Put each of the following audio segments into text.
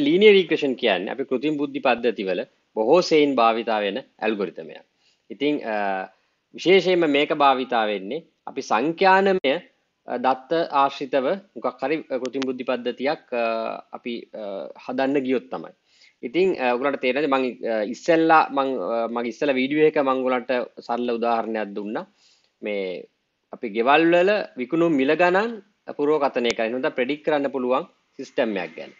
ලීනිය රීක්‍රෂන් කියන්න අපි කෘතිම් බුද්ධි පද්ධතිවල බොහෝ සයින් භාවිතා වෙන ඇල්ගොරිතමය ඉතිං විශේෂයෙන්ම මේක භාවිතා වෙන්නේ අපි සංඛ්‍යානමය දත්ත ආශ්‍රිතව මොකක් හරි කෘතිම් බුද්ධි පද්ධතියක් අපි හදන්න ගියොත් තමයි ඉතින් ඔගලට තේරෙනද මං ඉස්සෙල්ලා මං මගේ ඉස්සෙල්ලා වීඩියෝ එක මං ඔයාලට සරල උදාහරණයක් දුන්නා මේ අපි ගෙවල් වල විකුණුම් මිල ගණන් පුරෝකථනය කරනවා. එහෙනම් ප්‍රෙඩික් කරන්න පුළුවන් සිස්ටම් එකක් ගැන.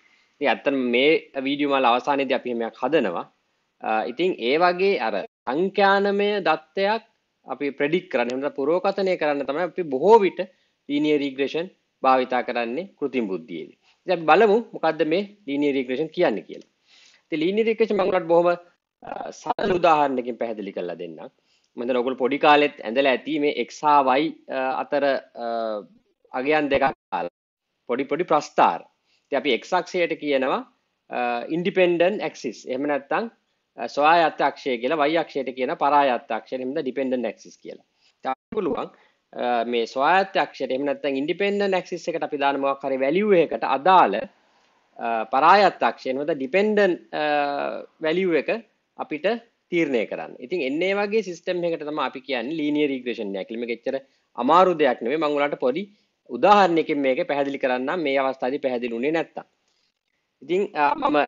ති ඇත්තන මේ වීඩියුමල් අවසානයේදී අපි මෙයක් හදනවා ඉතින් ඒ වගේ අර සංඛ්‍යානමය දත්තයක් අපි ප්‍රඩික් කරන්න පුරෝකථනය කරන්න තමයි අපි බොහෝ විට ලීනිය රීග්‍රේෂන් භාවිතා කරන්නේ කෘතිම් බුද්ධියේදී. ඉතින් බලමු මොකද්ද මේ ලීනිය රීග්‍රේෂන් කියන්නේ කියලා. ඉතින් ලීනිය රීග්‍රේෂන් මම උඩට බොහොම සරල උදාහරණකින් පැහැදිලි කරලා දෙන්නම්. මම දැන් ඔයගොල්ලෝ පොඩි කාලෙත් ඇඳලා ඇති මේ x හා y අතර අගයන් දෙකක් පොඩි පොඩි ප්‍රස්ථාර. අපි එක්ක්ෂයට කියනවා ඉන්ඩිපෙන්ඩන් ඇක්සිස් එමනත්තං සොයා අත්තාක්ෂය කියලා වයක්ෂයට කියන පරායත්තාක්ෂයමද ඩිපෙන්ඩන් ඇක්සිස් කියලා පුළුවන් මේ ස්වාත්‍යක්ෂයට එමනත්ත ඉන්ඩිපෙන්ඩ නැක්සිස් එකට අපි දානමක් කර වැලිුව එකට අදාළ පරායත්තාක්ෂයෙන්මද ඩිපෙන්ඩන් වැලිුව එක අපිට තීරණය කරන්න ඉතින් එන්නේ වගේ සිස්ටම් එකට තම අපි කියන්න ලීනිය රීග්‍රේෂණයක් ලිම ෙච්චර අමාරු දෙයක් නෙවේ මංගලට පොඩි උදාහරණයකින් මේක පැහැදිලි කරන්න මේ අවස්ථාදී පැහැදිලුනේ නැත්තම්. ඉතින් මම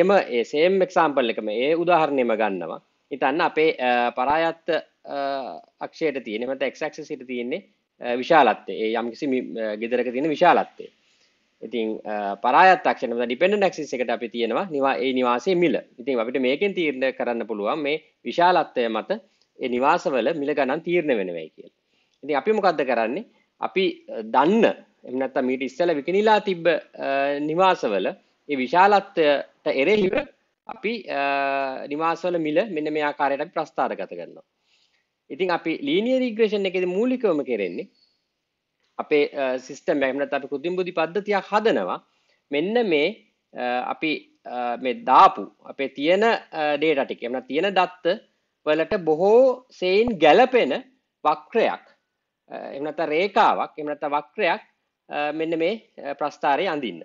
එම ඒ සේම් එක්සාම්පල් එකම ඒ උදාහරණයම ගන්නවා. හිතන්න අපේ පරායත්ත අක්ෂයට තියෙන මත x axis සිට තියෙන්නේ විශාලත්වය. ඒ යම්කිසි ගෙදරක තියෙන විශාලත්වය. ඉතින් පරායත් අක්ෂර මත ඩිපෙන්ඩන්ට් ඇක්සිස් එකට අපි තියෙනවා නිවා ඒ නිවාසයේ මිල. ඉතින් අපිට මේකෙන් තීරණය කරන්න පුළුවන් මේ විශාලත්වය මත ඒ නිවාසවල මිල ගණන් තීරණය වෙනවයි කියලා. ඉතින් අපි මොකද්ද කරන්නේ? අපි දන්න එමනත්ත මීට ඉස්සල විකිනිලා තිබ්බ නිවාසවල ඒ විශාලත්වයට එරෙහිව අපි නිවාසවල මිල මෙන්න මේ ආකාරයට ප්‍රස්ථාර ගත කරනවා. ඉතින් අපි ලීනිය රිග්‍රේෂන් එකද මූලිකවම කෙරෙන්නේ අපේ සිිස්ටම් මැමනත් අපි කෘතිම් බුදි පද්ධතියක් හදනවා මෙන්න මේ අපි මේ දාපු අපේ තියෙන ඩේටටික එමන තියෙන දත්ත වලට බොහෝ සයින් ගැලපෙන වක්‍රයක් එමනත රේකාවක් එමනත වක්‍රයක් මෙන්න මේ ප්‍රස්ථාරය අඳන්න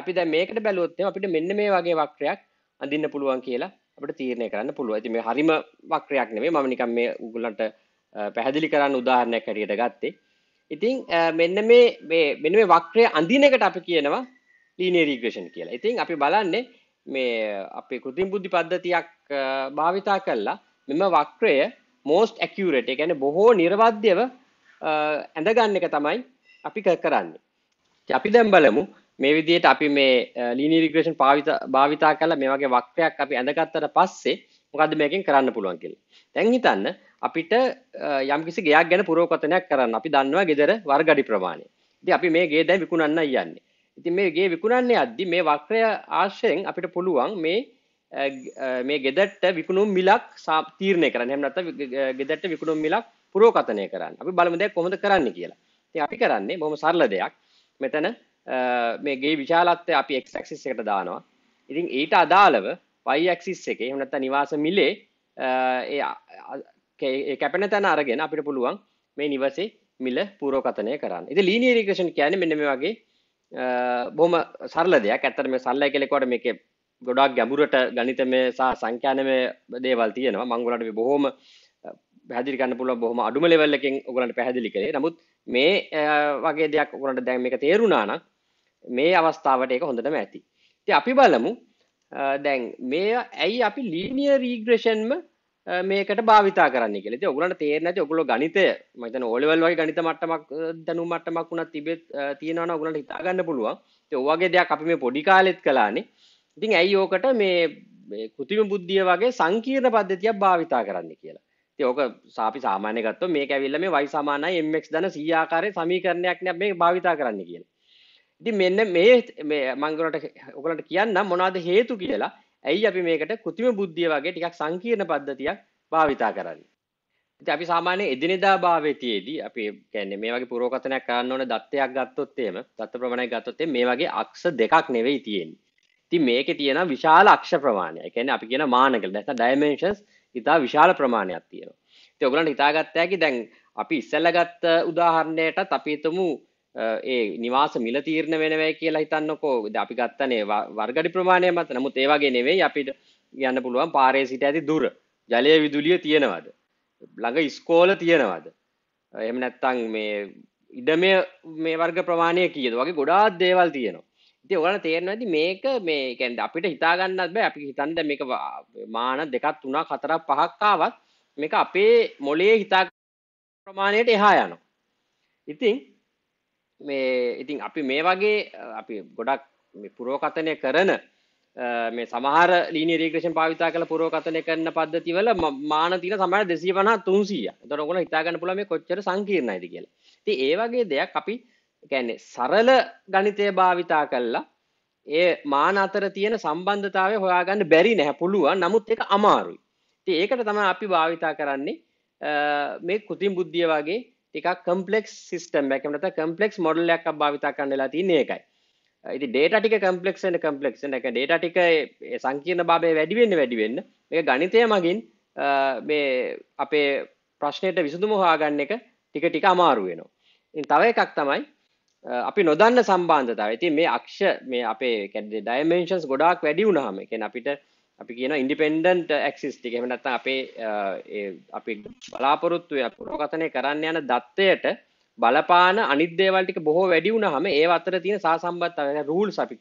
අපි දැ මේකට බැලොත්ය අපිට මෙන්න මේ වගේ වක්‍රයක් අඳන්න පුළුවන් කියලා අපට තීරණය කරන්න පුළුව ඇති මේ හරිම වක්‍රයක් නෙවේ මනිකම් මේ උගලන්ට පැහැදිලි කරන්න උදාහරණයක් කරියට ගත්තේ ඉතිං මෙන්න මේ මෙන මේ වක්‍රය අඳීනකට අපි කියනවා ලීනේරීග්‍රේෂන් කියලා ඉතිං අපි බලන්නේ මේ අපි කෘතින් බුද්ධි පද්ධතියක් භාවිතා කරලා මෙම වක්‍රය මෝස්ට ඇකරට ගැන බොහෝ නිර්වද්‍යව ඇඳගන්න එක තමයි අපි කරන්නේ. අපි දැම් බලමු මේ විදියට අපි මේ ලීනිරිග්‍රේෂන් පාවිත භාවිතා කල මේ වගේ වක්‍රයක් අපි ඇඳගත්තට පස්සේ මොකද මේකින් කරන්න පුළුවන් කියල. තැන් හිතන්න අපිට යම්කිසි ගයක් ගැන පුරෝකතනයක් කරන්න අපි දන්නවා ගෙදර වර්ගඩි ප්‍රමාණය. ඉති අපි මේ ගේ දැ විකුණන්න යන්නේ. ඉතින් මේ ගේ විකුණන්නේ අද්දි මේ වක්‍රය ආශ්‍රයෙන් අපිට පුළුවන් මේ මේ ගෙදරට විකුණුම් මිලක් තීරණය කරන්න හැම නැත්නම් ගෙදරට විකුණුම් මිලක් පුරෝකතනය කරන්න. අපි බලමු දැන් කොහොමද කරන්නේ කියලා. ඉතින් අපි කරන්නේ බොහොම සරල දෙයක්. මෙතන මේ ගේ විශාලත්වය අපි x axis එකට දානවා. ඉතින් ඊට අදාළව y axis එකේ එහෙම නැත්නම් නිවාස මිලේ ඒ කැපෙන තැන අරගෙන අපිට පුළුවන් මේ නිවසේ මිල පුරෝකතනය කරන්න. ඉතින් linear equation කියන්නේ මෙන්න මේ වගේ බොහොම සරල දෙයක්. ඇත්තට මේ සරලයි කියලා කියවට මේකේ ගොඩක් ගැඹුරට ගණිතමය සහ සංඛ්‍යානමය දේවල් තියෙනවා. මම ඔයාලට මේ බොහොම පැදිරිගන්න පුළුව බොහම අඩුම ලෙවල්ලකින් ඔගලට පැහැදිලි කරේ නමුත් මේ වගේ දෙයක් ඔගලට දැම් එක තේරුණාන මේ අවස්ථාවට එක හොඳටම ඇති ති අපි බලමු දැන් මේ ඇයි අපි ලීනිය රීග්‍රෂන්ම මේකට භාවිතා කරන්න කෙ ඔගලට තේරන ඔගුල ගනිතය මතන ඕලවල් වගේ ගනිත මටමක් දැනු මටමක් වුණ තිබෙත් තියෙනවන ඔගලට හිතාගන්න පුළුවන් ඔවාගේ දෙයක් අපි මේ පොඩි කාලෙත් කලානේ ඉතින් ඇයි ඕකට මේ කෘතිම බුද්ධිය වගේ සංකීර්ණ පද්ධතියක් භාවිතා කරන්න කියලා යෝක සාපි සාමානයකත්ව මේ ඇවිල්ල මේ වයි සමානයි එමක් දන සීආකාරය සමීකරණයක් නැ මේ භාවිතා කරන්න කියන. ඉති මෙන්න මේ මංගලට ඔකලට කියන්න මොනාද හේතු කියලා ඇයි අපි මේකට කෘතිම බුද්ධිය වගේ ටිකක් සංකීර්ණ පද්ධතියක් භාවිතා කරන්න. ඉති අපි සාමානය එදිනෙදා භාවිතයේදී අපි කැන්න මේ වගේ පුරෝකතනයක් කරන්න ඕන දත්තයක් ගත්තොත්තේම තත්ව ප්‍රමණය ගත්තොත්තේ මේ වගේ අක්ෂ දෙකක් නෙවෙයි තියෙන්. ති මේක තියෙන විශාල අක්ෂ ප්‍රමාණය එකැන අපි කියෙන මානකල දැස ඩයිමේශස් ඉතා විශාල ප්‍රමාණයක් තියෙනවා. ඉතින් ඔයගලන්ට හිතාගත්ත හැකි දැන් අපි ඉස්සෙල්ලා ගත්ත උදාහරණයටත් අපි හිතමු ඒ නිවාස මිල තීරණ වෙනවයි කියලා හිතන්නකෝ. අපි ගත්තනේ වර්ගඩි ප්‍රමාණය මත. නමුත් ඒ වගේ නෙවෙයි අපිට යන්න පුළුවන් පාරේ සිට ඇති දුර. ජලය විදුලිය තියෙනවද? ළඟ ඉස්කෝල තියෙනවද? එහෙම නැත්නම් මේ ඉඩමේ මේ වර්ග ප්‍රමාණය කීයද? වගේ ගොඩාක් දේවල් තියෙනවා. ඉතින් ඔයාලට තේරෙනවා ඉතින් මේක මේ කියන්නේ අපිට හිතා ගන්නත් බෑ අපි හිතන්නේ මේක මාන දෙකක් තුනක් හතරක් පහක් ආවත් මේක අපේ මොළයේ හිතා ප්‍රමාණයට එහා යනවා. ඉතින් මේ ඉතින් අපි මේ වගේ අපි ගොඩක් මේ පුරෝකථනය කරන මේ සමහර ලීනි රීග්‍රේෂන් භාවිතා කරලා පුරෝකථනය කරන පද්ධතිවල මාන තියෙන සමහර 250 300. එතකොට ඔයගොල්ලෝ හිතා ගන්න පුළුවන් මේ කොච්චර සංකීර්ණයිද කියලා. ඉතින් ඒ වගේ දෙයක් අපි ගැන්නේ සරල ගණිතය භාවිතා කල්ලා ඒ මාන අතර තියෙන සම්බන්ධතාවය හොයාගන්න බැරි නැහැ පුළුවන් නමුත් ඒක අමාරුයි. ඉතින් ඒකට තමයි අපි භාවිතා කරන්නේ මේ කෘතිම බුද්ධිය වගේ ටිකක් කම්පලෙක්ස් සිස්ටම් එකක් එහෙම නැත්නම් කම්පලෙක්ස් මොඩල් එකක් භාවිතා කරන්න වෙලා තියෙන්නේ ඒකයි. ඉතින් ඩේටා ටික කම්පලෙක්ස් වෙන කම්පලෙක්ස් වෙන එක ඩේටා ටික සංකීර්ණ භාවය වැඩි වෙන්න වැඩි වෙන්න මේක ගණිතය මගින් මේ අපේ ප්‍රශ්නයට විසඳුම හොයාගන්න එක ටික ටික අමාරු වෙනවා. ඉතින් තව එකක් තමයි අපි නොදන්න සම්බන්ධතාව ඇති මේ අක්ෂ මේ අපේ කැඩේ ඩයිමේශන්ස් ගොඩක් වැඩි වුණහම එකෙන් අපිට අපි කියන ඉන්ඩිපෙන්ඩන්ට ඇක්සිස්ටි හෙමනත්ත අපේ අපි බලාපොරොත්තුවය පුරෝගතනය කරන්න යන දත්වයට බලපාන අනිදේවල්ටික බොහෝ වැඩි වුණහම ඒ අතර තියෙන සාසම්බත් අය රූල් අපි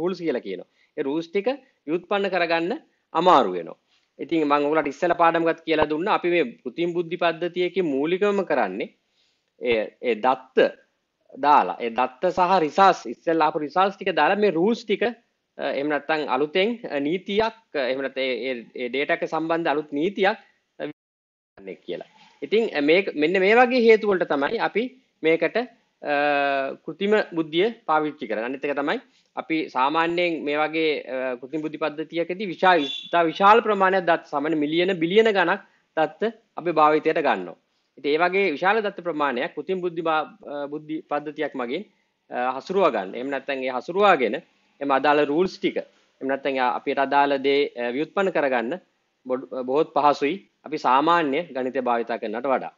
රූල්ස් කියල කියනවා රූස්ටික යුත්පන්න කරගන්න අමාරුවෙනවා ඉතින් මංගලට ඉස්සල පාඩමගත් කියලා දුන්න අපි මේ පුතින් බුද්ධි පද්ධතියක මූලිකම කරන්නේ ඒ දත්ත දාලා ඒ දත්ත සහ රිසස් ඉස්සෙල්ලා ආපු රිසල්ට්ස් ටික දාලා මේ රූල්ස් ටික එහෙම නැත්නම් අලුතෙන් නීතියක් එහෙම නැත්නම් ඒ data එක සම්බන්ධ අලුත් නීතියක් කියලා. ඉතින් මේ මෙන්න මේ වගේ හේතු වලට තමයි අපි මේකට කෘතිම බුද්ධිය පාවිච්චි කරන්නේ. අනිත් එක තමයි අපි සාමාන්‍යයෙන් මේ වගේ කෘතිම බුද්ධි පද්ධතියකදී විශාල විශාල ප්‍රමාණයක් දත් සමහර මිලියන බිලියන ගණක් දත්ත අපි භාවිතයට ගන්නවා. ඒ වගේ විශාල දත්ත ප්‍රමාණයක් කෘතිම බුද්ධි බුද්ධි පද්ධතියක් මගින් හසුරුවා ගන්න. එහෙම නැත්නම් ඒ හසුරුවාගෙන එම අදාළ රූල්ස් ටික එහෙම නැත්නම් අපිට අදාළ දේ ව්‍යුත්පන්න කරගන්න බොහොත් පහසුයි. අපි සාමාන්‍ය ගණිතය භාවිත කරනට වඩා.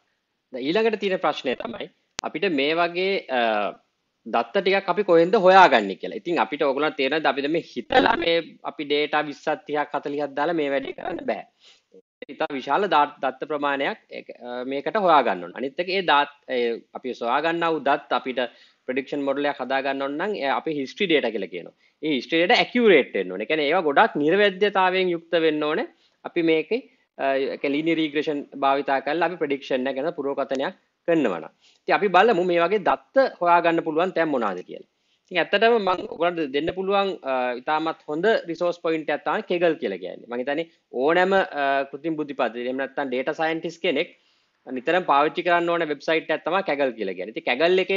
දැන් ඊළඟට තියෙන ප්‍රශ්නය තමයි අපිට මේ වගේ දත්ත ටිකක් අපි කොහෙන්ද හොයාගන්නේ කියලා. ඉතින් අපිට ඕගොල්ලන්ට තේරෙනවද අපිද මේ හිතලා මේ අපි ඩේටා 20ක් 30ක් 40ක් දාලා මේ වැඩේ කරන්න බෑ. ඉතා විශාල දත්ත ප්‍රමාණයක් මේකට හොයාගන්න අනිත්තක ඒ දත් අපි සොයාගන්නව දත් අපිට ප්‍රඩික්ෂන් මොඩලයක් හදාගන්නන්න අපි හිස්ට්‍රි ඩේට කියල කියන ස්ටේට ඇකවරේටෙන් ඕන එකන ඒ ගොඩක් නිර්වැද්‍යතාවයෙන් යුක්ත වෙන්න ඕන අපි මේක කලිනි රීග්‍රෂන් භාවිතා කල් අපි ප්‍රඩික්ෂණ ගැන පුරෝකතනයක් කන්නවන ති අපි බලමු මේ වගේ දත්ත හොයාගන්න පුළුවන් තැම් මොනාද කියලා ඇත්තටම මං ගොඩ දෙන්න පුළුවන් ඉතාමත් හොඳ රිසෝස් පොයින්ට ඇත්තාව කෙගල් කියලගන්න මහිතන ඕනෑම කෘතින් බුද්ධිපත එමනත්තන් ඩේට සයින්ටිස් කෙනෙක් නිතර පාච්චි කරන්න ඕන වෙබ්සයිට් ඇත්තම කැගල් කියල ගැන ති කැගල් එක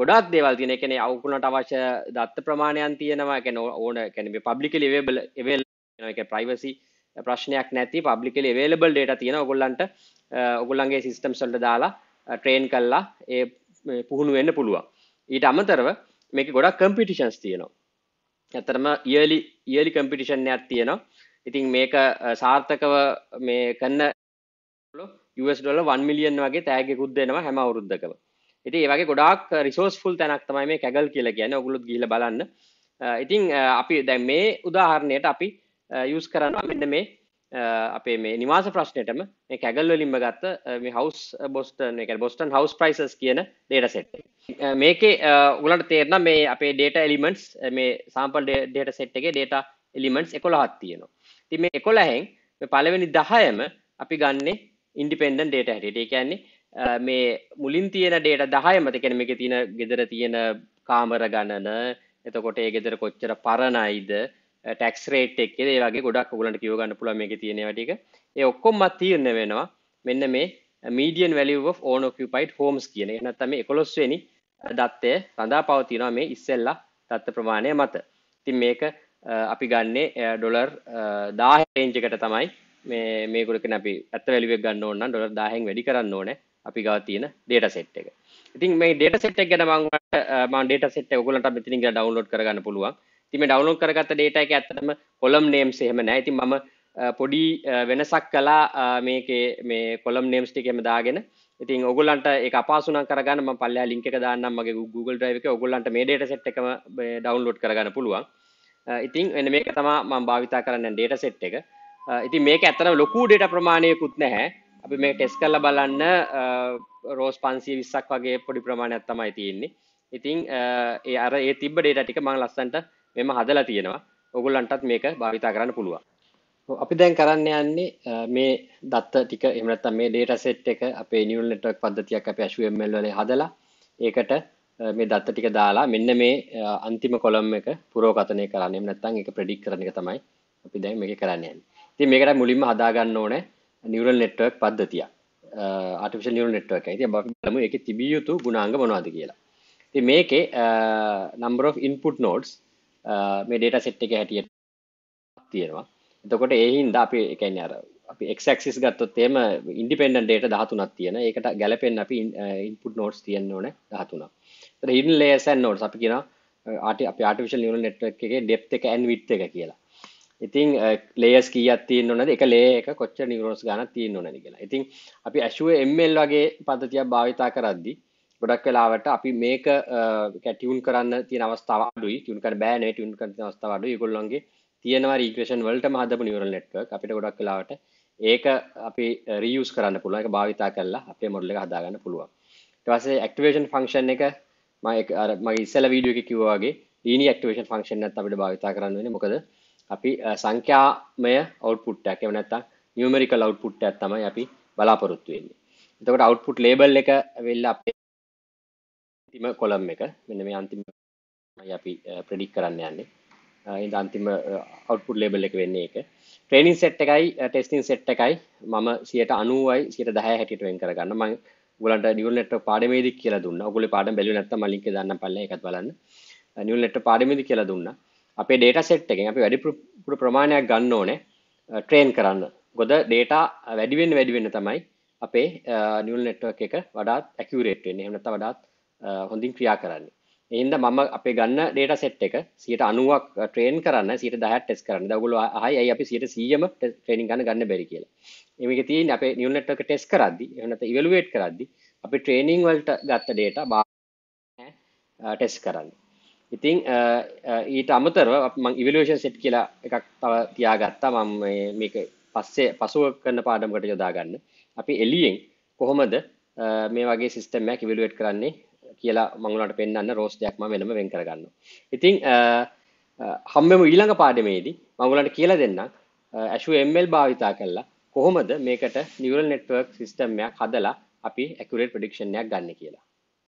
ගොඩක් දේවල් තින කෙනෙ අවකුණට අවශ්‍ය දත්ත ප්‍රමාණයන් තියෙනවා කැන ඕන කැනෙ පබ්ලිකල වේබල එවල් එක ප්‍රයිවසි ප්‍රශ්නයක් නැති පබ්ලිකල වේලබල් ඩේට තියෙන ඔගොල්ලන්ට ඔගොල්ලන්ගේ සිිස්ටම් සොල්ට දාලා ට්‍රේන් කල්ලා ඒ පුහුණු වෙන්න පුළුවන් ඊට අමතරව මේක ගොඩක් කම්පිටිෂන්ස් තියෙනවා. ඇතරම ඉයලි ඉයලි කම්පිටිෂන්යක් තියෙනවා. ඉතින් මේක සාර්ථකව මේ කන්න US ඩොල 1 මිලියන් වගේ තෑගකුත් දෙනවා හැම අවුරුද්දකම. ඉතින් ඒ වගේ ගොඩාක් රිසෝස්ෆුල් තැනක් තමයි මේ කැගල් කියලා කියන්නේ. ඔයගොල්ලොත් ගිහිල්ලා බලන්න. ඉතින් අපි දැන් මේ උදාහරණයට අපි යූස් කරනවා මෙන්න මේ අපේ මේ නිවාස ප්‍රශ්නයටම මේ කැගල් වලින්ම ගත්ත මේ හවස් බොස්ටන් එක බොස්ටන් හවස් ප්‍රයිසස් කියන ඩේට සෙට් මේකේ උලට තේරන මේ අපේ ඩේට එලිමෙන්ට්ස් මේ සාම්පල් ඩේට සෙට් එකේ ඩේට එලිමෙන්ට්ස් එකොළහත් තියෙනවා ති මේ එකොළහෙන් පලවෙනි දහයම අපි ගන්නේ ඉන්ඩිපෙන්ඩන් ඩේට හැටියට කියන්නේ මේ මුලින් තියෙන ඩේට දහයමත කැන මේ තියෙන ගෙදර තියෙන කාමර ගණන එතකොට ඒ ගෙදර කොච්චර පරණයිද ටැක්ස් රේට් එක් ඒ වගේ ගොඩක් ඔගලන්ට කියවගන්න පුළ මේ තියෙන වැටික ඒ ඔක්කොම තීරණ වෙනවා මෙන්න මේ මීඩියන් වැලිව ඕන කුපයිට් හෝම්ස් කියන නැත්තම එකොළොස්වනි දත්තය සඳහා පවතිනවා මේ ඉස්සෙල්ලා තත්ත ප්‍රමාණය මත තින් මේක අපි ගන්නේ ඩොලර් දාහරේංජකට තමයි මේ මේකුලක නැි ඇත් වැලිුවක් ගන්න ඕන්න ඩොලර් දාහෙන් වැඩි කරන්න ඕන අපි ගව තියෙන ඩේට සෙට් එක ඉතින් මේ ඩේට සෙට් එක ගැන මං ඩේට සෙට් ඔගලට මෙතිනින් ඩවන්ලෝඩ් කරගන්න පුළුවන් තිම ඩවනෝ කරගත ඩේට එක ඇත්තටම කොලම් නේම් සෙහෙම නෑ ඉතින් මම පොඩි වෙනසක් කලා මේකේ මේ කොලම් නේම්ස් ටිකෙම දාගෙන ඉතින් ඔගොල්ලන්ට ඒක අපහසුන කරගන්න මම පල්ලෙහා ලින්ක් එක දාන්නම් මගේ Google Drive එකේ ඔයගොල්ලන්ට මේ data set එකම download කරගන්න පුළුවන්. ඉතින් එන්න මේක තමයි මම භාවිතා කරන්න data set එක. ඉතින් මේක ඇත්තටම ලොකු data ප්‍රමාණයකුත් නැහැ. අපි මේක ටෙස්ට් කරලා බලන්න rows 520ක් වගේ පොඩි ප්‍රමාණයක් තමයි තියෙන්නේ. ඉතින් ඒ අර ඒ තිබ්බ data ටික මම ලස්සන්ට මෙම හදලා තියෙනවා ඔගොල්ලන්ටත් මේක භාවිතා කරන්න පුළුවන් අපි දැන් කරන්න යන්නේ මේ දත්ත ටික එහෙම නැත්නම් මේ data set එක අපේ neural network පද්ධතියක් අපි HTML වලේ හදලා ඒකට මේ දත්ත ටික දාලා මෙන්න මේ අන්තිම කොලම් එක පුරෝකථනය කරන්න. එහෙම නැත්නම් ඒක ප්‍රෙඩික්ට් කරන එක තමයි අපි දැන් මේක කරන්න යන්නේ. ඉතින් මේකට මුලින්ම හදා ගන්න ඕනේ neural network පද්ධතියක්. artificial neural network එක. ඉතින් අපි බලමු ඒකේ තිබිය යුතු ගුණාංග මොනවද කියලා. ඉතින් මේකේ number of input nodes මේ ඩේට සෙට් එක හැටියට තියෙනවා එතකොට ඒහින්ද අපි එකන්න අර අපි එක්ක්සිස් ගත්තොත් එම ඉන්ඩිපෙන්ඩන් ඩේට දහතුනක් තියෙන ඒකට ගැලපෙන් අපි ඉන්පුට නෝට්ස් තියෙන් ඕන දහතුනක් ඉන් ලේසන් නෝට් අපි කියෙන ආට අප ආටිවිශල් නිියල නෙට්ක් එක ඩෙප් එක ඇන් විට් එක කියලා ඉතින් ලේස් කියීත් තිය නොනද එක ලේක කොච්ච නිවරෝස් ගන තිය නොනැ කියලා ඉතින් අපි ඇශුව එම්මල් වගේ පදතියක් භාවිතා කරද්දිී ගොඩක් කලාවට අපි මේක කැටියුන් කරන්න තිය අවස්ථාවඩුයි ටියන්කට බෑන ටියන් කර අවස්ථාවඩු ගොල්ලන්ගේ තියෙනවා රීක්‍රේෂන් වලට හදපු නිවරල් නෙට්වක් අපිට ගොඩක් කලාවට ඒක අපි රියස් කරන්න පුළුව එක භාවිතා කරලා අපේ මොඩල හදාගන්න පුළුවන් ටවසේ ඇක්ටවේෂන් ෆංක්ෂන් එක මගේ ඉස්සල වීඩියෝ එක කිවවාගේ ඊනි ඇක්ටවේෂන් ෆංක්ෂන් අපිට භාවිතා කරන්න වෙන මොකද අපි සංඛ්‍යාමය අවුපුට්ටක් එවනත්තා නිියමරික ලව් පුට්ට ඇත්තමයි අපි බලාපොරොත්තුවෙන්නේ එතකට අවුපුට් ලේබල් එක වෙල්ල අපේ අන්තිම කොළම් එක මෙන්න මේ අන්තිම අපි ප්‍රඩික් කරන්න යන්නේ ඉඳ අන්තිම අවට්පුට් ලේබල් එක වෙන්නේ එක ට්‍රේනිින් සෙට් එකයි ටෙස්ටිං සෙට් එකයි මම සියට අනුවයි සියට දහ හැටිටුවෙන් කරගන්න මං ගලට නිියලට පාඩමේදි කියල දුන්න ගොල පාඩ බැලි නැත මලික දන්න පල්ල එකත් බලන්න නිියලට පාඩමදි කියලා දුන්න අපේ ඩේට සෙට් එකෙන් අපි වැඩි ප්‍රමාණයක් ගන්න ඕනේ ට්‍රේන් කරන්න ගොද ඩේටා වැඩිවෙන් වැඩිවෙන්න තමයි අපේ නිියල් නෙට්ව එක වඩාත් ඇකවරේටෙන් හෙමනත වඩාත් හොඳින් ක්‍රියා කරන්නේ එන්ද මම අප ගන්න ඩේට සෙට් එක සියට අනුවක් ට්‍රේන් කරන්න සිට දහට ටෙස් කරන්න දගුල හයි අපි සියට සියම ට්‍රේනිින් ගන්න ගන්න බැරි කියලා එමක තින් අප නිියනටක ටෙස් කරදදි එනත ඉවලුවේට් කරදදි අපි ට්‍රේනිං වල්ට ගත්ත ඩේට බා ටෙස් කරන්න ඉතිං ඊට අමතරව මං ඉවලේෂන් සෙට් කියලා එකක් තව තියාගත්තා මම මේක පස්සේ පසුව කරන්න පාඩමකට යොදාගන්න අපි එලියෙන් කොහොමද මේ වගේ සිිස්ටම්මයක් ඉවලුවට් කරන්නේ කියලා මංගුලට පෙන්න්න රෝස් දෙයක්ම වෙනම වෙන් කරගන්න. ඉතිං හම්බෙම ඊළඟ පාඩමේදී මංගුලට කියලා දෙන්න ඇශුML භාවිතා කරලා කොහොමද මේකට නිවල් නෙට්වර්ක් සිිස්ටම්මයක් හදලා අපි ඇකුරේට ප්‍රඩික්ෂණයක් ගන්න කියලා